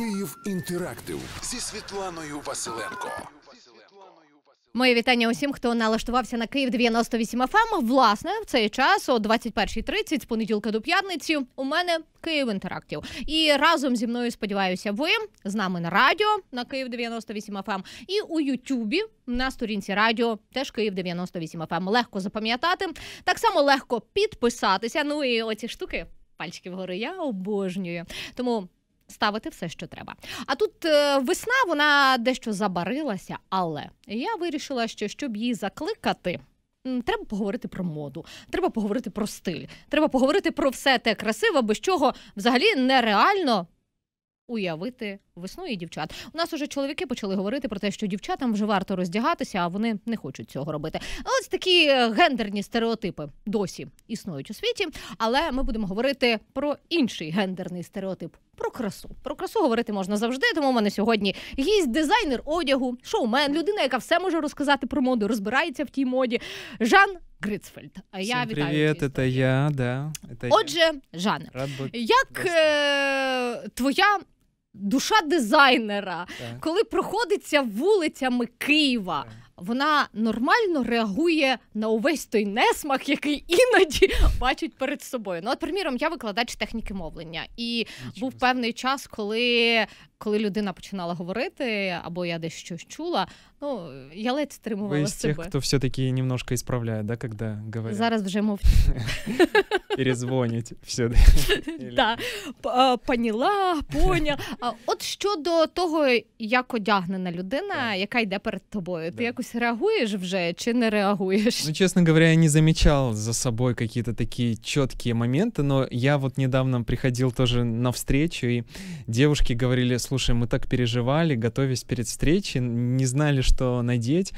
Київ інтерактив зі Світланою Василенко. Моє вітання усім, хто налаштувався на Київ 98 FM. Ем. Власне, в цей час о 21.30 з понеділка до п'ятниці. У мене Київ інтерактив. І разом зі мною сподіваюся, ви з нами на радіо на Київ 98 FM ем. і у Ютубі на сторінці радіо теж Київ 98 FM. Ем. Легко запам'ятати, так само легко підписатися. Ну і оці штуки пальчики вгору я обожнюю. Тому ставити все, що треба. А тут е, весна, вона дещо забарилася, але я вирішила, що щоб її закликати. Треба поговорити про моду, треба поговорити про стиль, треба поговорити про все те красиве, без чого взагалі нереально уявити весною дівчат. У нас уже чоловіки почали говорити про те, що дівчатам вже варто роздягатися, а вони не хочуть цього робити. Ось такі е, гендерні стереотипи досі існують у світі, але ми будемо говорити про інший гендерний стереотип. Про красу про красу говорити можна завжди. Тому в мене сьогодні гість, дизайнер одягу, шоумен, людина, яка все може розказати про моду, розбирається в тій моді. Жан Грицфельд. А я Всем вітаю. Привіт, це я да. Это Отже, я. Жан, як е- твоя душа дизайнера, так. коли проходиться вулицями Києва. Так. вона нормально реагує на увесь той несмак, який іноді бачить перед собою. Ну, от, приміром, я викладач техніки мовлення, і Нічого. був певний час, коли. Коли людина починала говорити, або я десь щось чула, ну я ледь стримувала Вы из себе. хто все таки немножко ісправляє, да, коли говорять? зараз вже мов перезвонять все да. поняла, поняла. От щодо того, як одягнена людина, яка йде перед тобою, ти якось якось реагуешь вже, чи не реагуешь? Ну, честно говоря, я не замечал за собой какие-то такие четкие моменты, но я вот недавно приходил тоже на встречу, и девушки говорили, слушай, мы так переживали, готовясь перед встречей, не знали, что надеть,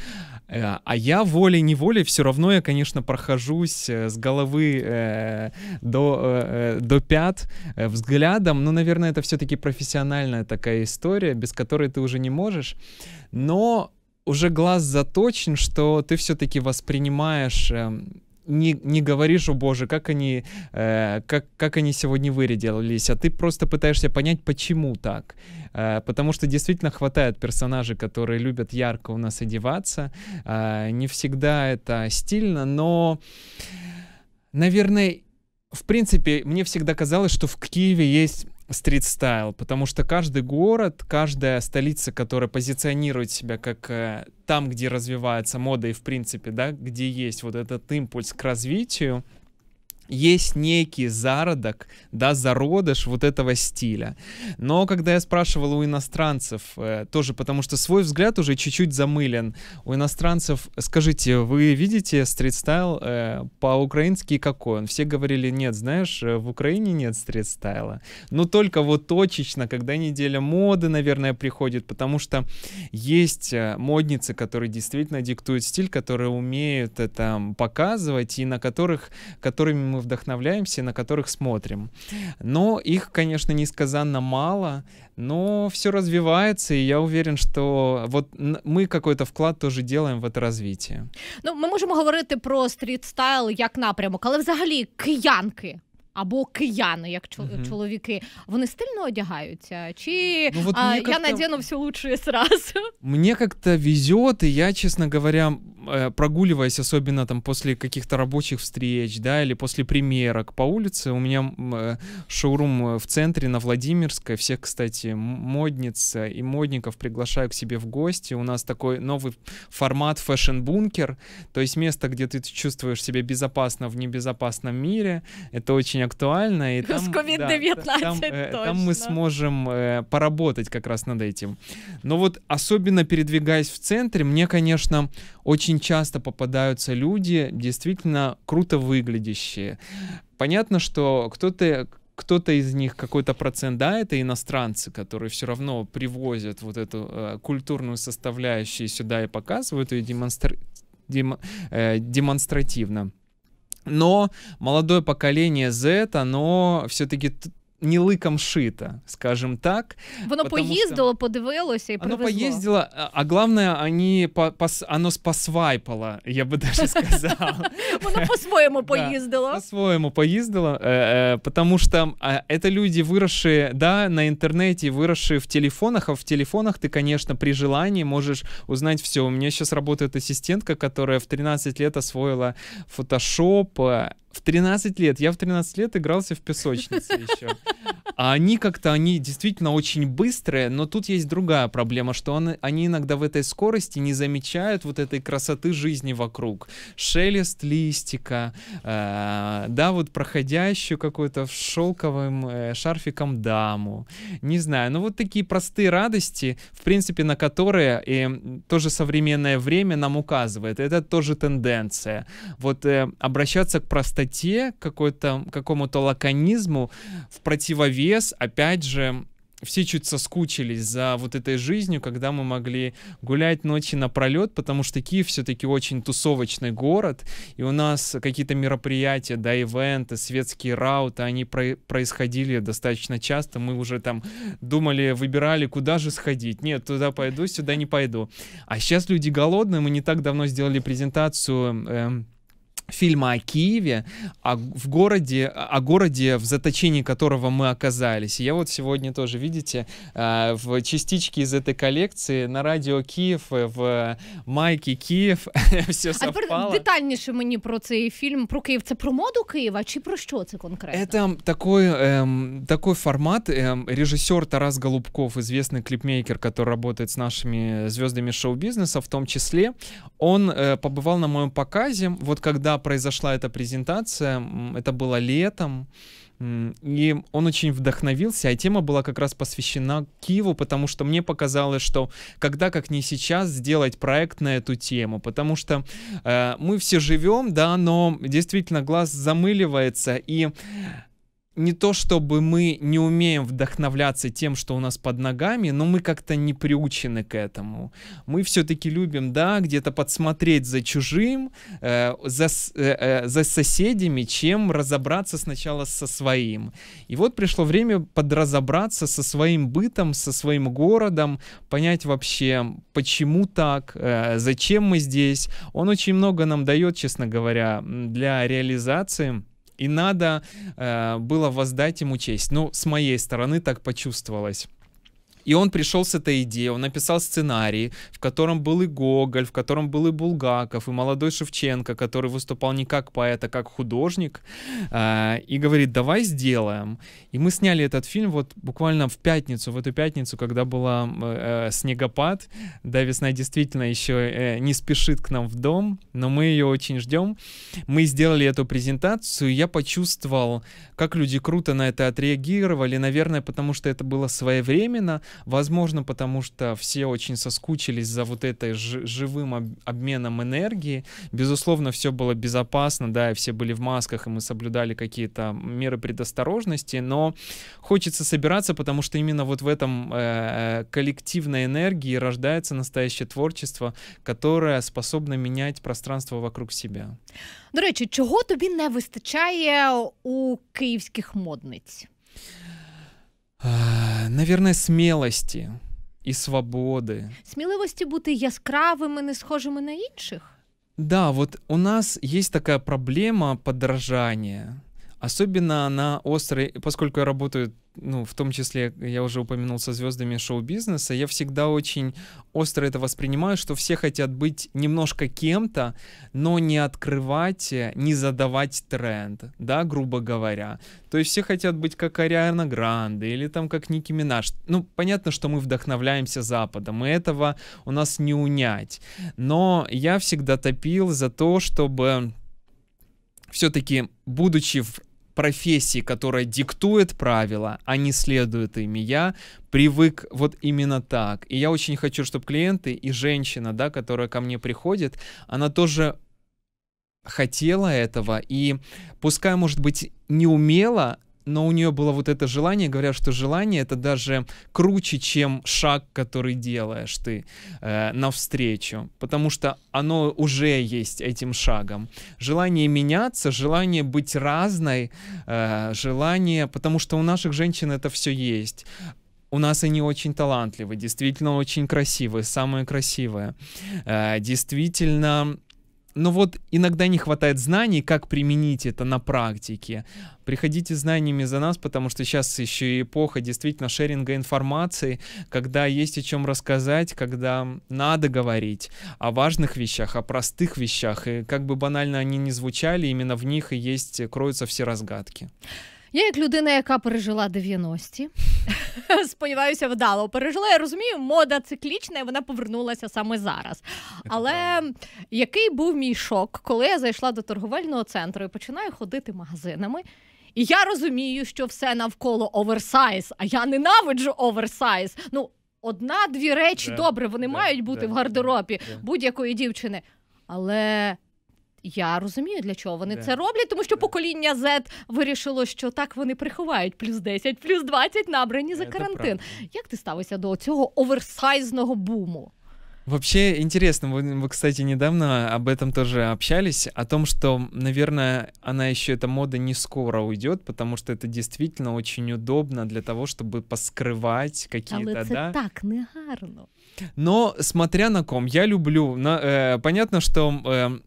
э, а я волей-неволей все равно я, конечно, прохожусь э, с головы э, до, до пят взглядом, но, ну, наверное, это все-таки профессиональная такая история, без которой ты уже не можешь, но уже глаз заточен, что ты все-таки воспринимаешь э, не, не говоришь, о боже, как они, э, как, как они сегодня вырядились, а ты просто пытаешься понять, почему так. Э, потому что действительно хватает персонажей, которые любят ярко у нас одеваться. Э, не всегда это стильно, но, наверное, в принципе, мне всегда казалось, что в Киеве есть стрит-стайл, потому что каждый город, каждая столица, которая позиционирует себя как э, там, где развивается мода и в принципе, да, где есть вот этот импульс к развитию, есть некий зародок, да, зародыш вот этого стиля. Но когда я спрашивал у иностранцев, э, тоже потому что свой взгляд уже чуть-чуть замылен, у иностранцев, скажите, вы видите стрит-стайл э, по-украински какой он? Все говорили, нет, знаешь, э, в Украине нет стрит-стайла. Но только вот точечно, когда неделя моды, наверное, приходит, потому что есть э, модницы, которые действительно диктуют стиль, которые умеют это показывать и на которых, которыми мы вдохновляемся, на которых смотрим. Но их, конечно, несказанно мало, но все развивается, и я уверен, что вот мы какой-то вклад тоже делаем в это развитие. Ну, мы можем говорить про стрит стайл як напрямок, але взагалі киянки. Або кияни, як чоловіки, mm-hmm. вони стильно одягаються? Чи ну, вот а, я надену все лучше сразу? Мне как-то везет, и я, честно говоря, Э, прогуливаясь, особенно там после каких-то рабочих встреч, да, или после примерок по улице, у меня э, шоурум э, в центре на Владимирской, всех, кстати, модниц и модников приглашаю к себе в гости, у нас такой новый формат фэшн-бункер, то есть место, где ты чувствуешь себя безопасно в небезопасном мире, это очень актуально, и там, да, там, там мы сможем поработать как раз над этим. Но вот особенно передвигаясь в центре, мне, конечно, очень очень часто попадаются люди, действительно круто выглядящие. Понятно, что кто-то кто-то из них какой-то процент, да, это иностранцы, которые все равно привозят вот эту э, культурную составляющую сюда и показывают ее демонстра... дем... э, демонстративно. Но молодое поколение Z, оно все-таки не лыком шито, скажем так. Воно поїздило, что... подивилося і привезло. Оно поїздило, а, а главное, они по, пос, оно посвайпало, я бы даже сказал. Воно по-своєму поїздило. Да, по-своєму поїздило, э, э, потому что а, это люди, выросшие, да, на интернете, выросшие в телефонах, а в телефонах ты, конечно, при желании можешь узнать все. У меня сейчас работает ассистентка, которая в 13 лет освоила Photoshop, э, в 13 лет, я в 13 лет игрался в песочнице еще. А они как-то, они действительно очень быстрые, но тут есть другая проблема, что он, они иногда в этой скорости не замечают вот этой красоты жизни вокруг. Шелест листика, э, да, вот проходящую какую-то шелковым э, шарфиком даму, не знаю, ну вот такие простые радости, в принципе, на которые э, тоже современное время нам указывает, это тоже тенденция. Вот э, обращаться к простым простоте, какому-то лаконизму, в противовес, опять же, все чуть соскучились за вот этой жизнью, когда мы могли гулять ночи напролет, потому что Киев все-таки очень тусовочный город, и у нас какие-то мероприятия, да, ивенты, светские рауты, они про происходили достаточно часто, мы уже там думали, выбирали, куда же сходить, нет, туда пойду, сюда не пойду. А сейчас люди голодные, мы не так давно сделали презентацию... Э фильма о Киеве, о, а в городе, о городе, в заточении которого мы оказались. я вот сегодня тоже, видите, э, в частичке из этой коллекции на радио Киев э, в майке Киев все а совпало. А детальніше мені про цей фільм, про Київ, це про моду Києва, чи про что це конкретно? Это такой, эм, такой формат. Эм, режиссер Тарас Голубков, известный клипмейкер, который работает с нашими звездами шоу-бизнеса в том числе, он э, побывал на моем показе, вот когда когда произошла эта презентация, это было летом, и он очень вдохновился, а тема была как раз посвящена Киеву, потому что мне показалось, что когда как не сейчас сделать проект на эту тему, потому что э, мы все живем, да, но действительно глаз замыливается, и не то чтобы мы не умеем вдохновляться тем, что у нас под ногами, но мы как-то не приучены к этому. Мы все-таки любим, да, где-то подсмотреть за чужим, э, за, э, э, за соседями, чем разобраться сначала со своим. И вот пришло время подразобраться со своим бытом, со своим городом, понять вообще, почему так, э, зачем мы здесь. Он очень много нам дает, честно говоря, для реализации и надо э, было воздать ему честь. Ну, с моей стороны так почувствовалось. И он пришел с этой идеей, он написал сценарий, в котором был и Гоголь, в котором был и Булгаков, и молодой Шевченко, который выступал не как поэт, а как художник, э, и говорит, давай сделаем. И мы сняли этот фильм вот буквально в пятницу, в эту пятницу, когда был э, э, снегопад. Да, весна действительно еще э, не спешит к нам в дом, но мы ее очень ждем. Мы сделали эту презентацию, и я почувствовал, как люди круто на это отреагировали, наверное, потому что это было своевременно, Возможно, потому что все очень соскучились за вот этой живым об обменом энергии. Безусловно, все было безопасно, да, и все были в масках, и мы соблюдали какие-то меры предосторожности, но хочется собираться, потому что именно вот в этом э, э коллективной энергии рождается настоящее творчество, которое способно менять пространство вокруг себя. До речі, чого тобі не вистачає у київських модниць? Э, наверное, смелости і свободи. Сміливості бути яскравими, не схожими на інших. Да, вот у нас есть такая проблема подражания. Особенно она острая, поскольку я работаю, ну, в том числе, я уже упомянул, со звездами шоу-бизнеса, я всегда очень остро это воспринимаю, что все хотят быть немножко кем-то, но не открывать, не задавать тренд, да, грубо говоря. То есть все хотят быть как Ариана Гранде или там как Ники Минаж. Ну, понятно, что мы вдохновляемся Западом, и этого у нас не унять. Но я всегда топил за то, чтобы все-таки, будучи в профессии, которая диктует правила, а не следует ими. Я привык вот именно так. И я очень хочу, чтобы клиенты и женщина, да, которая ко мне приходит, она тоже хотела этого, и пускай, может быть, не умела но у нее было вот это желание, говорят, что желание это даже круче, чем шаг, который делаешь ты э, навстречу, потому что оно уже есть этим шагом. Желание меняться, желание быть разной, э, желание, потому что у наших женщин это все есть. У нас они очень талантливы, действительно очень красивые, самые красивые, э, действительно но вот иногда не хватает знаний, как применить это на практике. Приходите знаниями за нас, потому что сейчас еще и эпоха действительно шеринга информации, когда есть о чем рассказать, когда надо говорить о важных вещах, о простых вещах. И как бы банально они ни звучали, именно в них и есть, кроются все разгадки. Я як людина, яка пережила 90-ті, сподіваюся, вдало пережила. Я розумію, мода циклічна, і вона повернулася саме зараз. Але який був мій шок, коли я зайшла до торговельного центру і починаю ходити магазинами. І я розумію, що все навколо оверсайз, а я ненавиджу оверсайз. Ну, одна-дві речі yeah. добре, вони yeah. мають бути yeah. в гардеробі будь-якої дівчини. Але Я розумію, для чого вони yeah. це роблять, тому що yeah. покоління Z вирішило, що так вони приховають плюс 10, плюс 20 набрані за карантин. Як ти ставишся до цього оверсайзного буму? Вообще интересно, вы, вы, кстати, недавно об этом тоже общались, о том, что, наверное, она еще, эта мода не скоро уйдет, потому что это действительно очень удобно для того, чтобы поскрывать какие-то, да? так негарно. Но смотря на ком, я люблю, на, э, понятно, что... Э,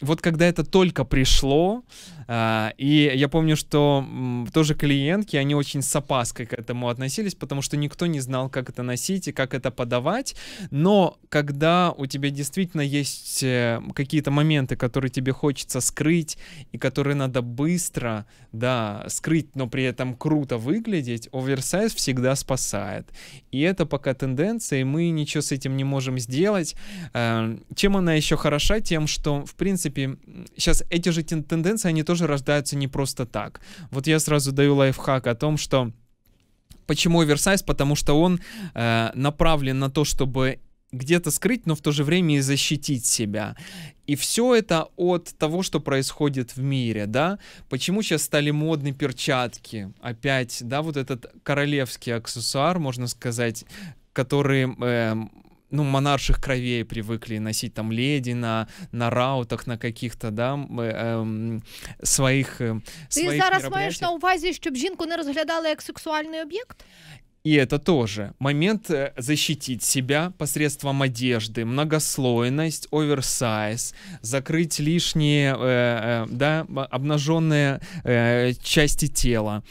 вот когда это только пришло, э, и я помню, что м, тоже клиентки, они очень с опаской к этому относились, потому что никто не знал, как это носить и как это подавать. Но когда у тебя действительно есть э, какие-то моменты, которые тебе хочется скрыть, и которые надо быстро, да, скрыть, но при этом круто выглядеть, оверсайз всегда спасает. И это пока тенденция, и мы ничего с этим не можем сделать. Э, чем она еще хороша? Тем, что, в принципе, принципе, сейчас эти же тенденции, они тоже рождаются не просто так. Вот я сразу даю лайфхак о том, что Почему оверсайз? Потому что он э, направлен на то, чтобы где-то скрыть, но в то же время и защитить себя. И все это от того, что происходит в мире, да? Почему сейчас стали модны перчатки? Опять, да, вот этот королевский аксессуар, можно сказать, который э, ну, монарших кровей привыкли носить там леди на, на раутах, на каких-то, да, э, эм, своих. Э, Ти своїх зараз маєш на увазе, щоб жінку не розглядали как сексуальный объект? И это тоже момент э, защитить себя посредством одежды, многослойность, оверсайз, закрыть лишние, э, э, да, обнаженные э, части тела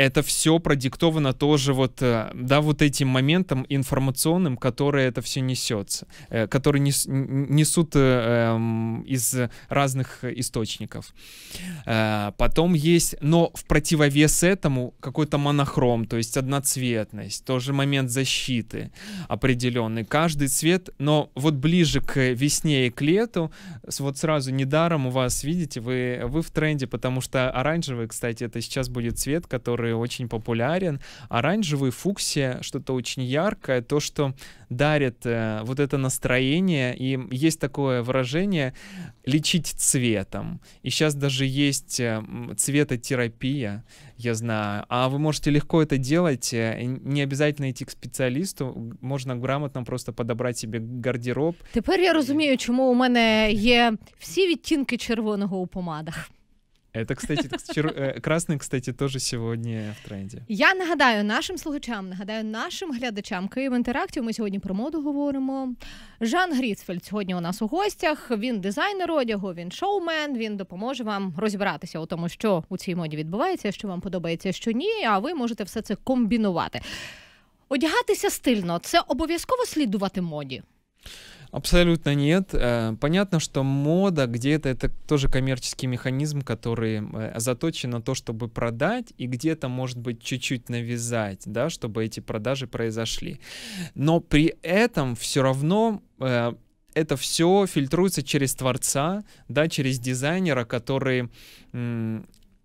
это все продиктовано тоже вот, э, да, вот этим моментом информационным, который это все несется, э, который нес, несут э, эм, из разных источников. Потом есть, но в противовес этому какой-то монохром, то есть одноцветность, тоже момент защиты определенный. Каждый цвет, но вот ближе к весне и к лету, вот сразу недаром у вас, видите, вы, вы в тренде, потому что оранжевый, кстати, это сейчас будет цвет, который который очень популярен. Оранжевый, фуксия, что-то очень яркое, то, что дарит э, вот это настроение. И есть такое выражение «лечить цветом». И сейчас даже есть э, цветотерапия, я знаю. А вы можете легко это делать, э, не обязательно идти к специалисту можно грамотно просто подобрать себе гардероб. теперь я разумею почему у меня есть все відтінки червоного у помадах. Это, кстати, э, красный, кстати, тоже сегодня в тренді. Я нагадаю нашим слухачам, нагадаю нашим глядачам Київ інтерактів. Ми сьогодні про моду говоримо. Жан Гріцфельд сьогодні у нас у гостях. Він дизайнер одягу, він шоумен. Він допоможе вам розібратися у тому, що у цій моді відбувається, що вам подобається, що ні. А ви можете все це комбінувати. Одягатися стильно це обов'язково слідувати моді. Абсолютно нет. Э, понятно, что мода где-то это тоже коммерческий механизм, который э, заточен на то, чтобы продать, и где-то, может быть, чуть-чуть навязать, да, чтобы эти продажи произошли. Но при этом все равно э, это все фильтруется через творца, да, через дизайнера, который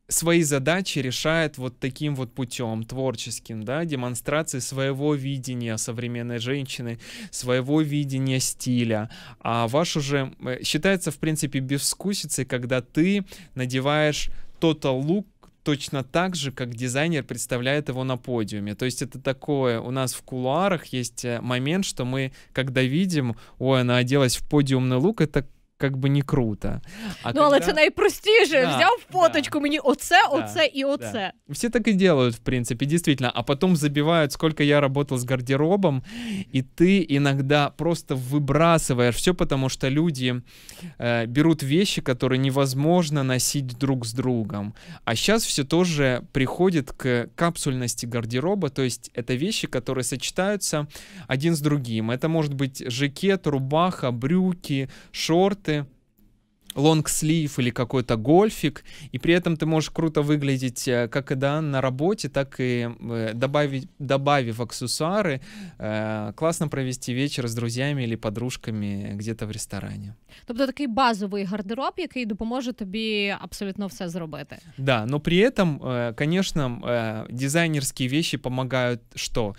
свои задачи решает вот таким вот путем, творческим, да, демонстрации своего видения современной женщины, своего видения стиля. А ваш уже э, считается, в принципе, безвкусицей, когда ты надеваешь тот лук, точно так же, как дизайнер представляет его на подиуме. То есть это такое, у нас в кулуарах есть э, момент, что мы, когда видим, ой, она оделась в подиумный лук, это как бы не круто. А ну, когда... але це найпростіше. Да, Взяв фоточку, да. мені оце, да, оце і оце. Да. Все так и делают, в принципе, действительно. А потом забивают, сколько я работал с гардеробом, и ты иногда просто выбрасываешь все, потому что люди э, берут вещи, которые невозможно носить друг с другом. А сейчас все тоже приходит к капсульности гардероба, то есть это вещи, которые сочетаются один с другим. Это может быть жакет, рубаха, брюки, шорты, лонгслив или какой-то гольфик, и при этом ты можешь круто выглядеть э, как и да, на работе, так и э, добавить, добавив аксессуары, э, классно провести вечер с друзьями или подружками где-то в ресторане то Тобто такий базовый гардероб, який поможет тебе абсолютно все сделать Да, но при этом, конечно, дизайнерские вещи помогают что?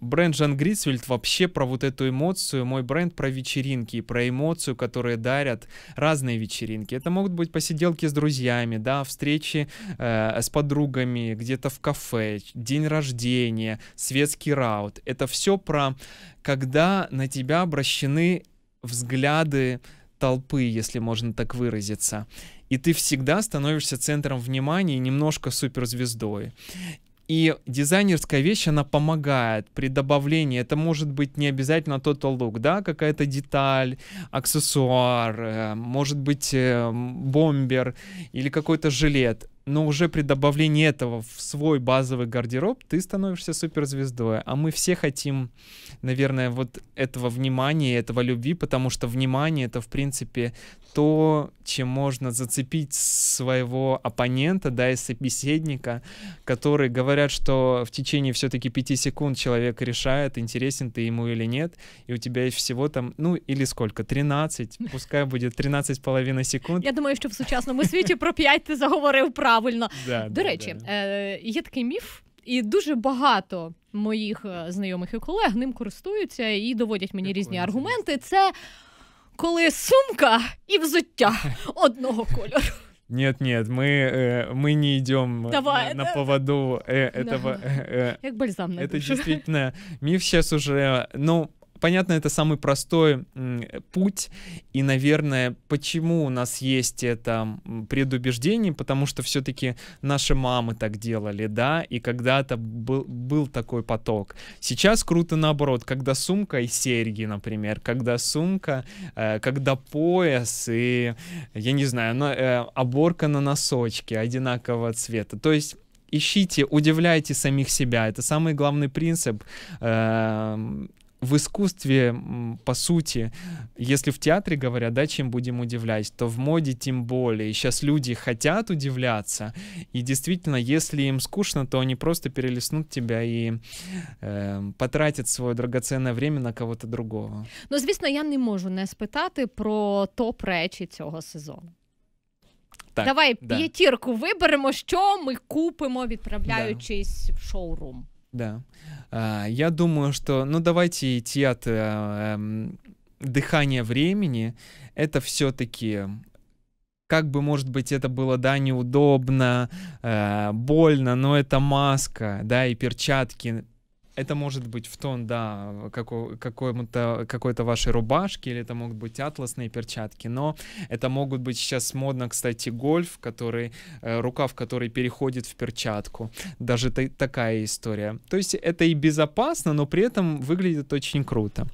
Бренд Жан Грицвельд вообще про вот эту эмоцию, мой бренд про вечеринки, про эмоцию, которые дарят разные семейной вечеринки, это могут быть посиделки с друзьями, да, встречи э, с подругами, где-то в кафе, день рождения, светский раут. Это все про, когда на тебя обращены взгляды толпы, если можно так выразиться. И ты всегда становишься центром внимания и немножко суперзвездой. И дизайнерская вещь, она помогает при добавлении. Это может быть не обязательно тот -то лук, да, какая-то деталь, аксессуар, э, может быть эм, бомбер или какой-то жилет но уже при добавлении этого в свой базовый гардероб ты становишься суперзвездой. А мы все хотим, наверное, вот этого внимания, этого любви, потому что внимание — это, в принципе, то, чем можно зацепить своего оппонента, да, и собеседника, которые говорят, что в течение все-таки пяти секунд человек решает, интересен ты ему или нет, и у тебя есть всего там, ну, или сколько, 13, пускай будет 13 с половиной секунд. Я думаю, что в СУЧАСНОМ світі про 5 ты заговорил правду. правильно. Да, До да, речі, да. Е, є такий міф, і дуже багато моїх е, знайомих і колег ним користуються і доводять мені Дякую. різні аргументи. Це коли сумка і взуття одного кольору. Ні, ні, ми е, мы не йдемо Давай, на, да. на поводу е, этого. Да. Как бальзам на Это душу. действительно миф уже, ну, понятно, это самый простой э, путь, и, наверное, почему у нас есть это предубеждение, потому что все-таки наши мамы так делали, да, и когда-то был, был такой поток. Сейчас круто наоборот, когда сумка и серьги, например, когда сумка, э, когда пояс и, я не знаю, на, э, оборка на носочке одинакового цвета, то есть ищите, удивляйте самих себя. Это самый главный принцип. Э в искусстве, по сути, если в театре говорят, да, чем будем удивлять, то в моде тем более. Сейчас люди хотят удивляться, и действительно, если им скучно, то они просто перелистнут тебя и е, эм, потратят свое драгоценное время на кого-то другого. Ну, звісно, я не можу не спитати про топ-речі цього сезону. Так, Давай да. п'ятірку виберемо, що ми купимо, відправляючись да. в шоурум. Да. А, я думаю, что, ну, давайте идти от э, э, дыхания времени. Это все-таки как бы, может быть, это было, да, неудобно, э, больно, но это маска, да, и перчатки это может быть в тон, да, какой-то какой то какой то вашей рубашки, или это могут быть атласные перчатки, но это могут быть сейчас модно, кстати, гольф, который, э, рукав, который переходит в перчатку. Даже такая история. То есть это и безопасно, но при этом выглядит очень круто.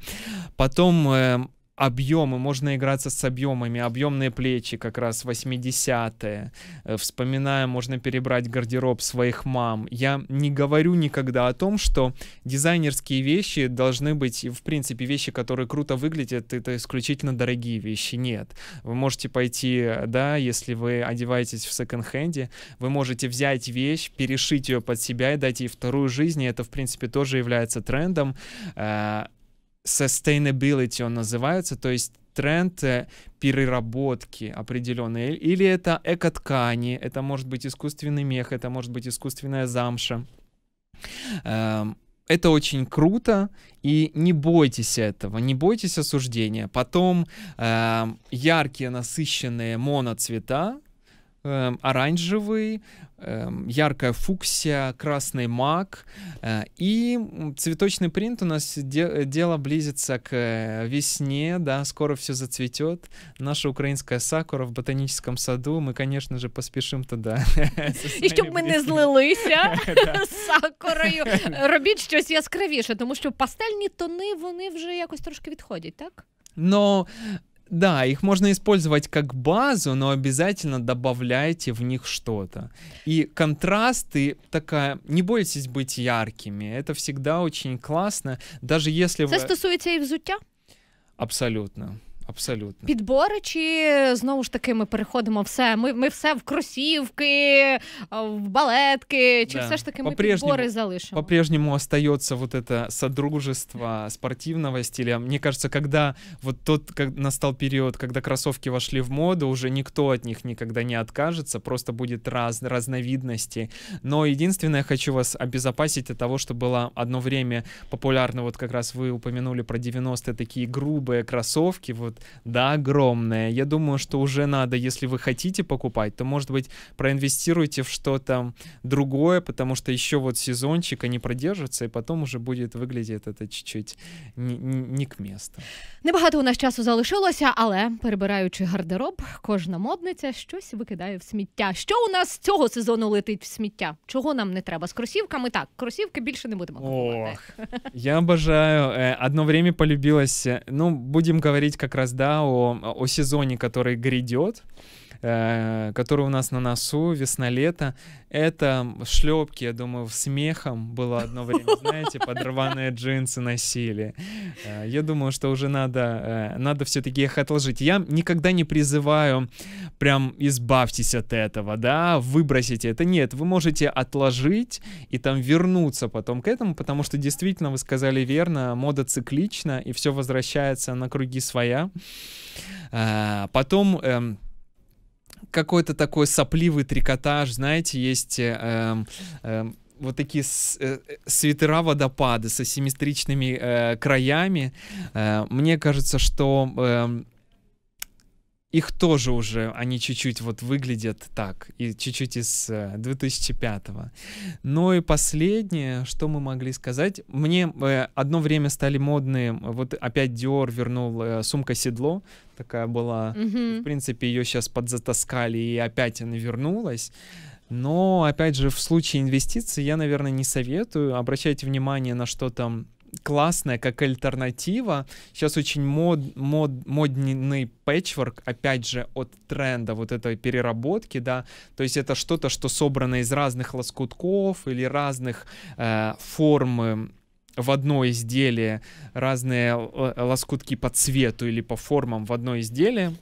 Потом эм, объемы, можно играться с объемами, объемные плечи как раз 80-е, э, вспоминая, можно перебрать гардероб своих мам. Я не говорю никогда о том, что дизайнерские вещи должны быть, в принципе, вещи, которые круто выглядят, это исключительно дорогие вещи, нет. Вы можете пойти, да, если вы одеваетесь в секонд-хенде, вы можете взять вещь, перешить ее под себя и дать ей вторую жизнь, и это, в принципе, тоже является трендом э, sustainability он называется, то есть тренд э, переработки определенной. Или это экоткани, это может быть искусственный мех, это может быть искусственная замша. Эм, это очень круто, и не бойтесь этого, не бойтесь осуждения. Потом э, яркие, насыщенные моноцвета, э, ем, оранжевый, э, ем, яркая фуксия, красный мак. Э, и цветочный принт у нас де- дело близится к э, весне, да, скоро все зацветет. Наша украинская сакура в ботаническом саду, мы, конечно же, поспешим туда. І щоб ми не злилися з сакурою, робіть щось яскравіше, тому що пастельні тони, вони вже якось трошки відходять, так? Но Да, их можно использовать как базу, но обязательно добавляйте в них что-то. И контрасты такая, не бойтесь быть яркими, это всегда очень классно, даже если Це ви... стосується і взуття? Абсолютно. Абсолютно. Підбори, чи знову ж таки ми переходимо все. Ми ми все в кросівки, а, в балетки, чи да. все ж таки ми підбори залишимо? По-прежнему остается вот это содружество спортивного стиля. Мне кажется, когда вот тот как настал период, когда кроссовки вошли в моду, уже никто от них никогда не откажется, просто будет раз, разновидности. Но единственное, хочу вас обезопасить от того, что было одно время популярно, вот как раз вы упомянули про 90-е, такие грубые кроссовки, вот да, огромная. Я думаю, что уже надо, если вы хотите покупать, то, может быть, проинвестируйте в что-то другое, потому что еще вот сезончик, они продержатся, и потом уже будет выглядеть это чуть-чуть не, не к месту. Небагато у нас часу залишилося, але перебираючи гардероб, кожна модниця щось викидає в сміття. Що у нас цього сезону летить в сміття? Чого нам не треба? с кросівками так, кросівки більше не будемо купувати. Ох, я обожаю. Одно время полюбилось, ну, будем говорить как раз да, о, о сезоне, который грядет э, который у нас на носу, весна-лето. Это шлепки, я думаю, смехом было одно время, знаете, подрванные джинсы носили. Э, я думаю, что уже надо, э, надо все-таки их отложить. Я никогда не призываю прям избавьтесь от этого, да, выбросите это. Нет, вы можете отложить и там вернуться потом к этому, потому что действительно вы сказали верно, мода циклична, и все возвращается на круги своя. Э, потом эм, какой-то такой сопливый трикотаж, знаете, есть... Э, э, вот такие с, э, свитера водопады со асимметричными э, краями. Э, мне кажется, что э, их тоже уже, они чуть-чуть вот выглядят так, и чуть-чуть из 2005-го. Э, ну и последнее, что мы могли сказать, мне э, одно время стали модные, вот опять Dior вернул э, сумка-седло, такая была, mm-hmm. в принципе, ее сейчас подзатаскали, и опять она вернулась. Но, опять же, в случае инвестиций я, наверное, не советую. Обращайте внимание на что там классная как альтернатива. Сейчас очень мод, мод, модный пэтчворк, опять же, от тренда вот этой переработки, да, то есть это что-то, что собрано из разных лоскутков или разных э, форм э, в одно изделие, разные э, лоскутки по цвету или по формам в одно изделие.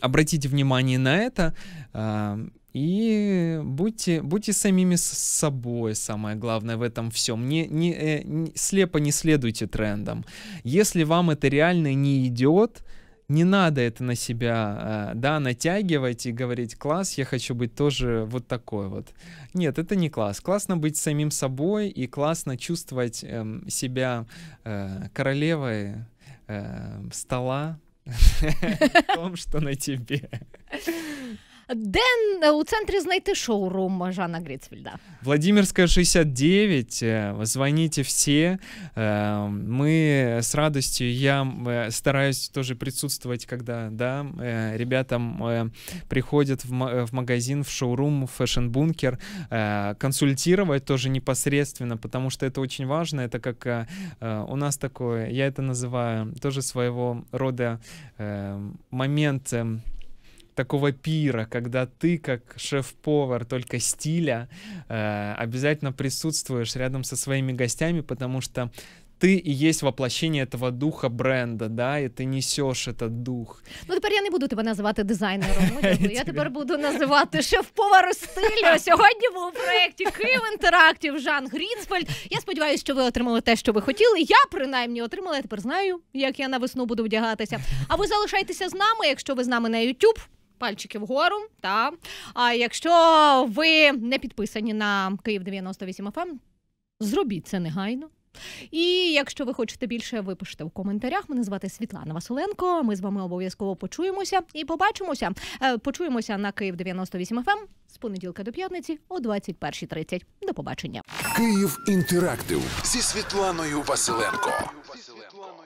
Обратите внимание на это. Э, и будьте, будьте самими собой, самое главное в этом всем. Не, не, э, не, слепо не следуйте трендам. Если вам это реально не идет, не надо это на себя, э, да, натягивать и говорить, класс, я хочу быть тоже вот такой вот. Нет, это не класс. Классно быть самим собой и классно чувствовать эм, себя э, королевой э, стола в том, что на тебе. Де э, у центрі знайти шоурум Жана Грицфельда? Владимирская 69. Э, звоните все. Э, мы с радостью, я стараюсь тоже присутствовать, когда да, ребятам приходят в магазин, в шоурум, в фэшн-бункер, консультировать тоже непосредственно, потому что это очень важно. Это как у нас такое, я это называю тоже своего рода момент эм, такого пира, когда ты, как шеф-повар только стиля, э, обязательно присутствуешь рядом со своими гостями, потому что ты и есть воплощение этого духа бренда, да, і ти несеш этот дух. Ну тепер я не буду тебе називати дизайнером. Я тепер буду називати шеф-повару стиля Сьогодні був у проєкті Київ Інтерактів Жан Грінсфельд. Я сподіваюся, що ви отримали те, що ви хотіли. Я принаймні отримала. Я тепер знаю, як я на весну буду вдягатися. А ви залишайтеся з нами, якщо ви з нами на YouTube пальчики вгору. Та а якщо ви не підписані на Київ 98 fm ем, зробіть це негайно. І якщо ви хочете більше, випишете в коментарях. Мене звати Світлана Василенко. Ми з вами обов'язково почуємося і побачимося. Е, почуємося на Київ 98 fm ем з понеділка до п'ятниці о 21.30. До побачення. Київ інтерактив зі Світланою Василенко. Василенко.